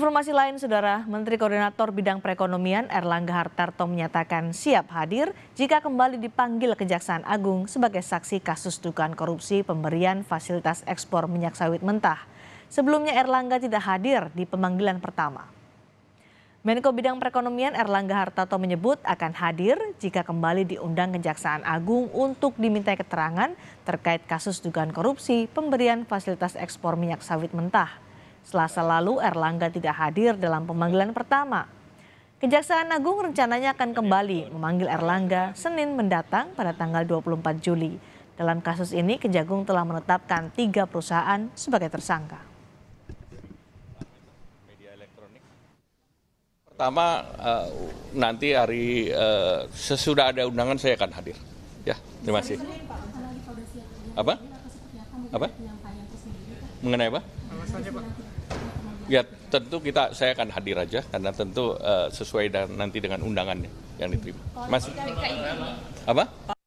Informasi lain, Saudara, Menteri Koordinator Bidang Perekonomian Erlangga Hartarto menyatakan siap hadir jika kembali dipanggil Kejaksaan Agung sebagai saksi kasus dugaan korupsi pemberian fasilitas ekspor minyak sawit mentah. Sebelumnya Erlangga tidak hadir di pemanggilan pertama. Menko Bidang Perekonomian Erlangga Hartarto menyebut akan hadir jika kembali diundang Kejaksaan Agung untuk dimintai keterangan terkait kasus dugaan korupsi pemberian fasilitas ekspor minyak sawit mentah. Selasa lalu Erlangga tidak hadir dalam pemanggilan pertama. Kejaksaan Agung rencananya akan kembali memanggil Erlangga Senin mendatang pada tanggal 24 Juli. Dalam kasus ini, Kejagung telah menetapkan tiga perusahaan sebagai tersangka. Pertama, eh, nanti hari eh, sesudah ada undangan saya akan hadir. Ya, terima kasih. Apa? Apa? Mengenai apa? Ya tentu kita saya akan hadir aja karena tentu uh, sesuai dan nanti dengan undangannya yang diterima. Oh, Mas, apa?